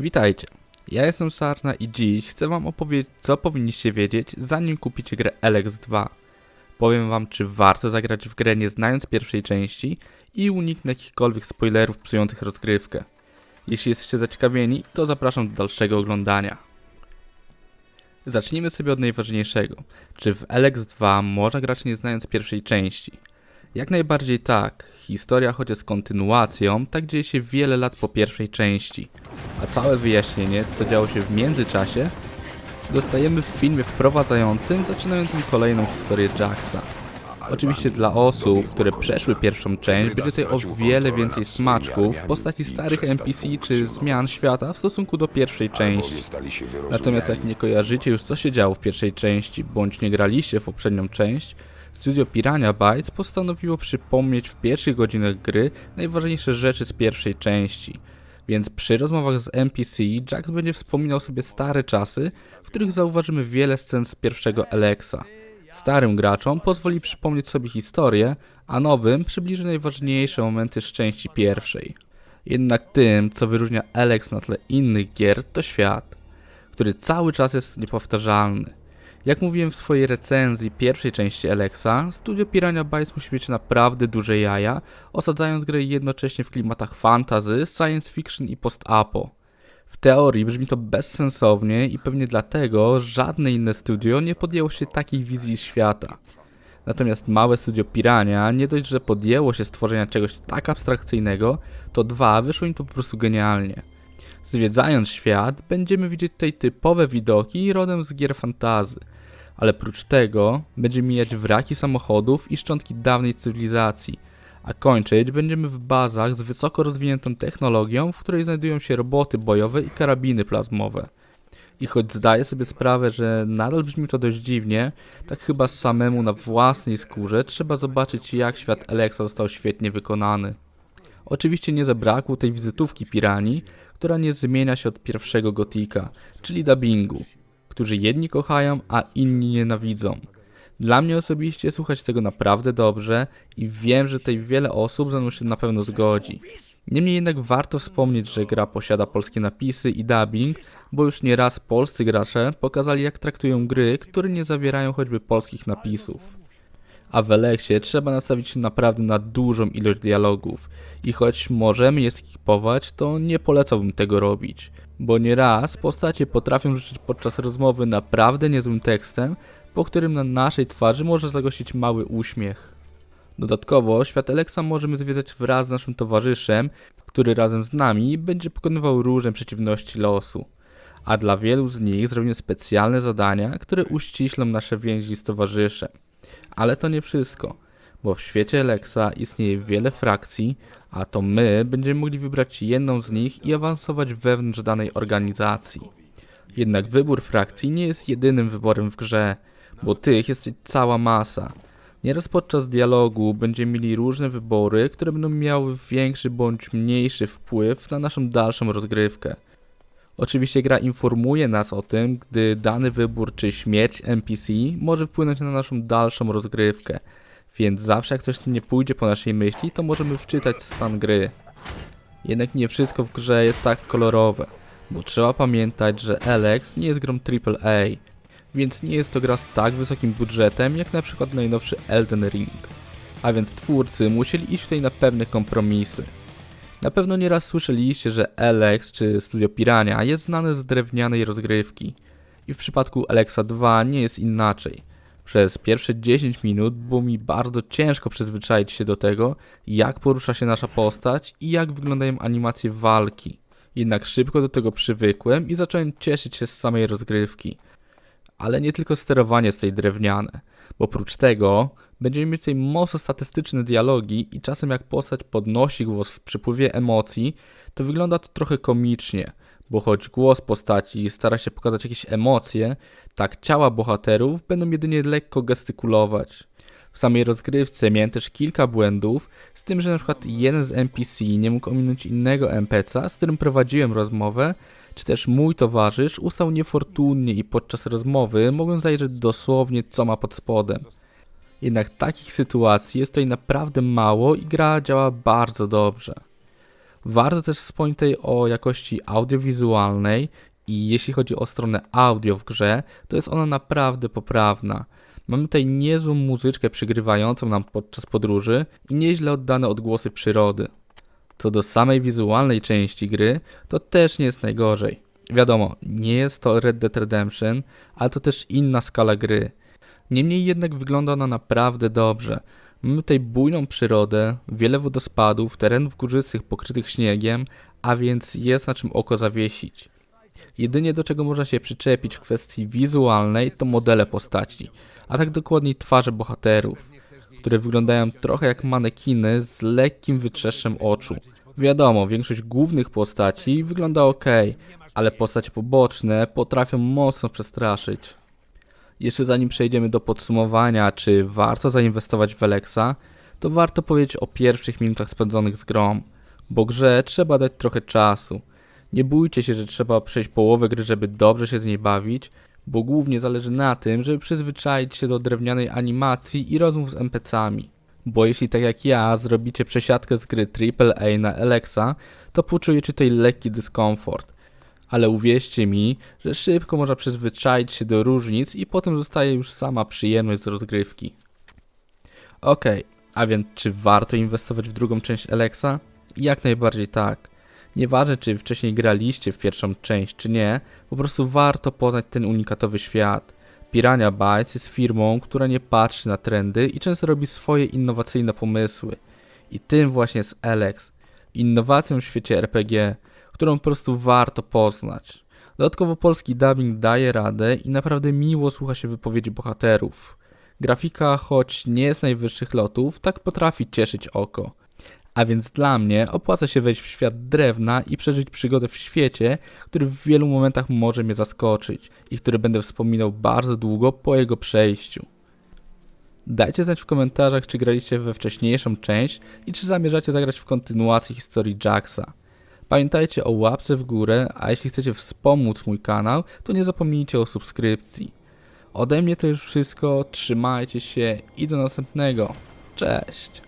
Witajcie, ja jestem Sarna i dziś chcę wam opowiedzieć co powinniście wiedzieć zanim kupicie grę Alex 2. Powiem wam czy warto zagrać w grę nie znając pierwszej części i uniknę jakichkolwiek spoilerów psujących rozgrywkę. Jeśli jesteście zaciekawieni to zapraszam do dalszego oglądania. Zacznijmy sobie od najważniejszego. Czy w Alex 2 można grać nie znając pierwszej części? Jak najbardziej tak. Historia, choć jest kontynuacją, tak dzieje się wiele lat po pierwszej części. A całe wyjaśnienie, co działo się w międzyczasie, dostajemy w filmie wprowadzającym, zaczynającym kolejną historię Jacksa. Oczywiście dla osób, które przeszły pierwszą część, będzie tutaj o wiele więcej smaczków w postaci starych NPC czy zmian świata w stosunku do pierwszej części. Natomiast jak nie kojarzycie już co się działo w pierwszej części, bądź nie graliście w poprzednią część, Studio Pirania Bytes postanowiło przypomnieć w pierwszych godzinach gry najważniejsze rzeczy z pierwszej części, więc przy rozmowach z NPC Jax będzie wspominał sobie stare czasy, w których zauważymy wiele scen z pierwszego Alexa. Starym graczom pozwoli przypomnieć sobie historię, a nowym przybliży najważniejsze momenty z części pierwszej. Jednak tym, co wyróżnia Alex na tle innych gier, to świat, który cały czas jest niepowtarzalny. Jak mówiłem w swojej recenzji pierwszej części Alexa, studio Pirania Bytes musi mieć naprawdę duże jaja, osadzając grę jednocześnie w klimatach fantasy, science fiction i post-apo. W teorii brzmi to bezsensownie i pewnie dlatego żadne inne studio nie podjęło się takiej wizji świata. Natomiast małe studio Pirania nie dość, że podjęło się stworzenia czegoś tak abstrakcyjnego, to dwa wyszło im to po prostu genialnie – Zwiedzając świat, będziemy widzieć tutaj typowe widoki rodem z gier fantazy. Ale prócz tego będziemy mijać wraki samochodów i szczątki dawnej cywilizacji. A kończyć będziemy w bazach z wysoko rozwiniętą technologią, w której znajdują się roboty bojowe i karabiny plazmowe. I choć zdaję sobie sprawę, że nadal brzmi to dość dziwnie, tak chyba samemu na własnej skórze trzeba zobaczyć jak świat Alexa został świetnie wykonany. Oczywiście nie zabrakło tej wizytówki Piranii, która nie zmienia się od pierwszego gotika, czyli dubbingu, którzy jedni kochają, a inni nienawidzą. Dla mnie osobiście słuchać tego naprawdę dobrze i wiem, że tutaj wiele osób ze mną się na pewno zgodzi. Niemniej jednak warto wspomnieć, że gra posiada polskie napisy i dubbing, bo już nieraz polscy gracze pokazali jak traktują gry, które nie zawierają choćby polskich napisów a w Eleksie trzeba nastawić się naprawdę na dużą ilość dialogów i choć możemy je skipować, to nie polecałbym tego robić, bo nieraz postacie potrafią rzucić podczas rozmowy naprawdę niezłym tekstem, po którym na naszej twarzy może zagościć mały uśmiech. Dodatkowo świat Eleksa możemy zwiedzać wraz z naszym towarzyszem, który razem z nami będzie pokonywał różne przeciwności losu. A dla wielu z nich zrobimy specjalne zadania, które uściślą nasze więzi z towarzyszem. Ale to nie wszystko, bo w świecie Lexa istnieje wiele frakcji, a to my będziemy mogli wybrać jedną z nich i awansować wewnątrz danej organizacji. Jednak wybór frakcji nie jest jedynym wyborem w grze, bo tych jest cała masa. Nieraz podczas dialogu będziemy mieli różne wybory, które będą miały większy bądź mniejszy wpływ na naszą dalszą rozgrywkę. Oczywiście gra informuje nas o tym, gdy dany wybór czy śmierć NPC może wpłynąć na naszą dalszą rozgrywkę, więc zawsze jak coś nie pójdzie po naszej myśli, to możemy wczytać stan gry. Jednak nie wszystko w grze jest tak kolorowe, bo trzeba pamiętać, że Alex nie jest grą AAA, więc nie jest to gra z tak wysokim budżetem jak na przykład najnowszy Elden Ring. A więc twórcy musieli iść tutaj na pewne kompromisy. Na pewno nieraz słyszeliście, że Alex czy Studio Pirania jest znane z drewnianej rozgrywki. I w przypadku Alexa 2 nie jest inaczej. Przez pierwsze 10 minut było mi bardzo ciężko przyzwyczaić się do tego, jak porusza się nasza postać i jak wyglądają animacje walki. Jednak szybko do tego przywykłem i zacząłem cieszyć się z samej rozgrywki. Ale nie tylko sterowanie jest tej drewniane bo oprócz tego będziemy mieć tutaj mocno statystyczne dialogi i czasem jak postać podnosi głos w przypływie emocji, to wygląda to trochę komicznie, bo choć głos postaci stara się pokazać jakieś emocje, tak ciała bohaterów będą jedynie lekko gestykulować. W samej rozgrywce miałem też kilka błędów, z tym, że na przykład jeden z NPC nie mógł ominąć innego NPC'a, z którym prowadziłem rozmowę, czy też mój towarzysz ustał niefortunnie i podczas rozmowy mogłem zajrzeć dosłownie co ma pod spodem. Jednak takich sytuacji jest tutaj naprawdę mało i gra działa bardzo dobrze. Warto też wspomnieć tutaj o jakości audiowizualnej i jeśli chodzi o stronę audio w grze, to jest ona naprawdę poprawna. Mamy tutaj niezłą muzyczkę przygrywającą nam podczas podróży i nieźle oddane odgłosy przyrody. Co do samej wizualnej części gry, to też nie jest najgorzej. Wiadomo, nie jest to Red Dead Redemption, ale to też inna skala gry. Niemniej jednak wygląda ona naprawdę dobrze. Mamy tutaj bujną przyrodę, wiele wodospadów, terenów górzystych pokrytych śniegiem, a więc jest na czym oko zawiesić. Jedynie do czego można się przyczepić w kwestii wizualnej to modele postaci, a tak dokładniej twarze bohaterów które wyglądają trochę jak manekiny z lekkim wytrzeszem oczu. Wiadomo, większość głównych postaci wygląda ok, ale postacie poboczne potrafią mocno przestraszyć. Jeszcze zanim przejdziemy do podsumowania, czy warto zainwestować w Alexa, to warto powiedzieć o pierwszych minutach spędzonych z grą, bo grze trzeba dać trochę czasu. Nie bójcie się, że trzeba przejść połowę gry, żeby dobrze się z niej bawić bo głównie zależy na tym, żeby przyzwyczaić się do drewnianej animacji i rozmów z NPC-ami. Bo jeśli tak jak ja zrobicie przesiadkę z gry AAA na Alexa, to poczujecie tutaj lekki dyskomfort. Ale uwierzcie mi, że szybko można przyzwyczaić się do różnic i potem zostaje już sama przyjemność z rozgrywki. Okej, okay, a więc czy warto inwestować w drugą część Alexa? Jak najbardziej tak. Nieważne, czy wcześniej graliście w pierwszą część, czy nie, po prostu warto poznać ten unikatowy świat. Pirania Bytes jest firmą, która nie patrzy na trendy i często robi swoje innowacyjne pomysły. I tym właśnie jest Alex, innowacją w świecie RPG, którą po prostu warto poznać. Dodatkowo polski dubbing daje radę i naprawdę miło słucha się wypowiedzi bohaterów. Grafika, choć nie jest najwyższych lotów, tak potrafi cieszyć oko. A więc dla mnie opłaca się wejść w świat drewna i przeżyć przygodę w świecie, który w wielu momentach może mnie zaskoczyć i który będę wspominał bardzo długo po jego przejściu. Dajcie znać w komentarzach, czy graliście we wcześniejszą część i czy zamierzacie zagrać w kontynuacji historii Jacksa. Pamiętajcie o łapce w górę, a jeśli chcecie wspomóc mój kanał, to nie zapomnijcie o subskrypcji. Ode mnie to już wszystko, trzymajcie się i do następnego. Cześć!